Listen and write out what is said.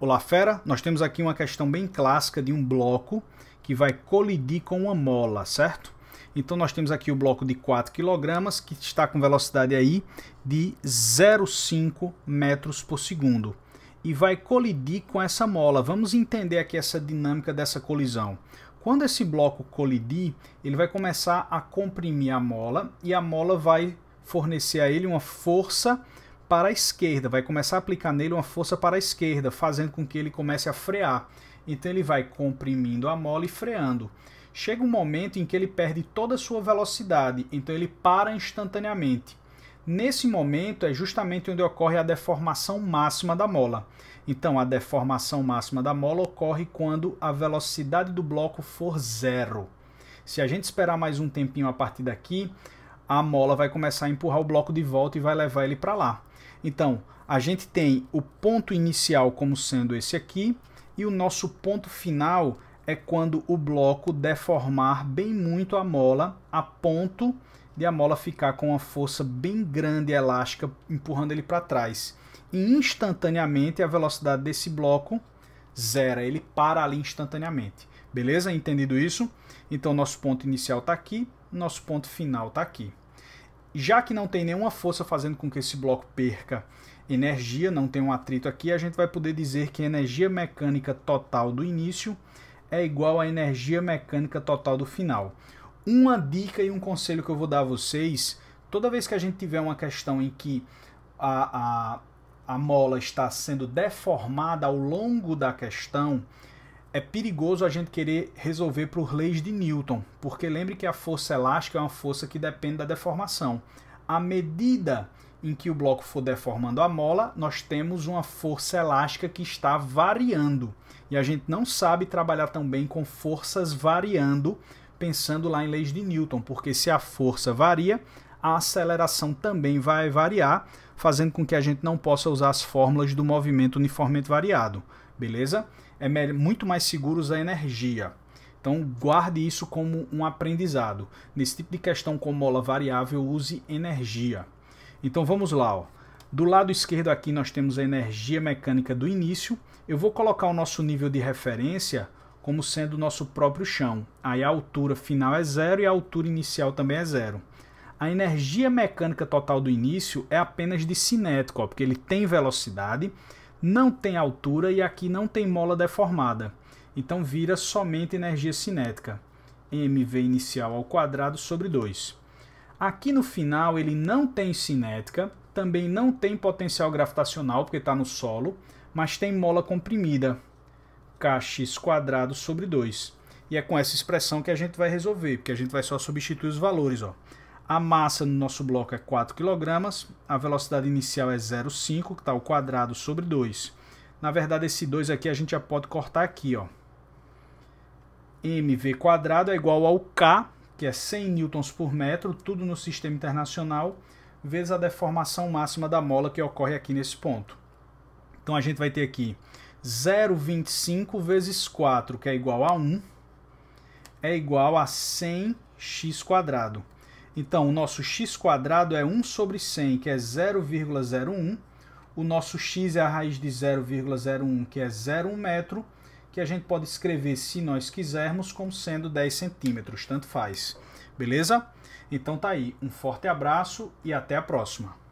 Olá fera, nós temos aqui uma questão bem clássica de um bloco que vai colidir com uma mola, certo? Então nós temos aqui o bloco de 4 kg que está com velocidade aí de 0,5 metros por segundo e vai colidir com essa mola. Vamos entender aqui essa dinâmica dessa colisão. Quando esse bloco colidir, ele vai começar a comprimir a mola e a mola vai fornecer a ele uma força para a esquerda, vai começar a aplicar nele uma força para a esquerda, fazendo com que ele comece a frear. Então ele vai comprimindo a mola e freando. Chega um momento em que ele perde toda a sua velocidade, então ele para instantaneamente. Nesse momento é justamente onde ocorre a deformação máxima da mola. Então, a deformação máxima da mola ocorre quando a velocidade do bloco for zero. Se a gente esperar mais um tempinho a partir daqui, a mola vai começar a empurrar o bloco de volta e vai levar ele para lá. Então, a gente tem o ponto inicial como sendo esse aqui, e o nosso ponto final é quando o bloco deformar bem muito a mola, a ponto de a mola ficar com uma força bem grande elástica empurrando ele para trás. E instantaneamente a velocidade desse bloco zera, ele para ali instantaneamente. Beleza? Entendido isso? Então nosso ponto inicial está aqui, nosso ponto final está aqui. Já que não tem nenhuma força fazendo com que esse bloco perca energia, não tem um atrito aqui, a gente vai poder dizer que a energia mecânica total do início é igual à energia mecânica total do final. Uma dica e um conselho que eu vou dar a vocês, toda vez que a gente tiver uma questão em que a, a, a mola está sendo deformada ao longo da questão, é perigoso a gente querer resolver por leis de Newton, porque lembre que a força elástica é uma força que depende da deformação. À medida em que o bloco for deformando a mola, nós temos uma força elástica que está variando. E a gente não sabe trabalhar tão bem com forças variando, pensando lá em leis de Newton, porque se a força varia, a aceleração também vai variar, fazendo com que a gente não possa usar as fórmulas do movimento uniformemente variado, beleza? é muito mais seguros a energia. Então guarde isso como um aprendizado. Nesse tipo de questão com mola variável, use energia. Então vamos lá. Ó. Do lado esquerdo aqui nós temos a energia mecânica do início. Eu vou colocar o nosso nível de referência como sendo o nosso próprio chão. Aí a altura final é zero e a altura inicial também é zero. A energia mecânica total do início é apenas de cinético, ó, porque ele tem velocidade, não tem altura e aqui não tem mola deformada. Então vira somente energia cinética, mv inicial ao quadrado sobre 2. Aqui no final ele não tem cinética, também não tem potencial gravitacional porque está no solo, mas tem mola comprimida, kx quadrado sobre 2. E é com essa expressão que a gente vai resolver, porque a gente vai só substituir os valores. Ó. A massa no nosso bloco é 4 kg, a velocidade inicial é 0,5, que está ao quadrado sobre 2. Na verdade, esse 2 aqui a gente já pode cortar aqui, ó. mv quadrado é igual ao K, que é 100 newtons por metro, tudo no sistema internacional, vezes a deformação máxima da mola que ocorre aqui nesse ponto. Então a gente vai ter aqui 0,25 vezes 4, que é igual a 1, é igual a 100x quadrado. Então, o nosso x quadrado é 1 sobre 100, que é 0,01. O nosso x é a raiz de 0,01, que é 0,1 metro, que a gente pode escrever, se nós quisermos, como sendo 10 centímetros, tanto faz. Beleza? Então tá aí. Um forte abraço e até a próxima.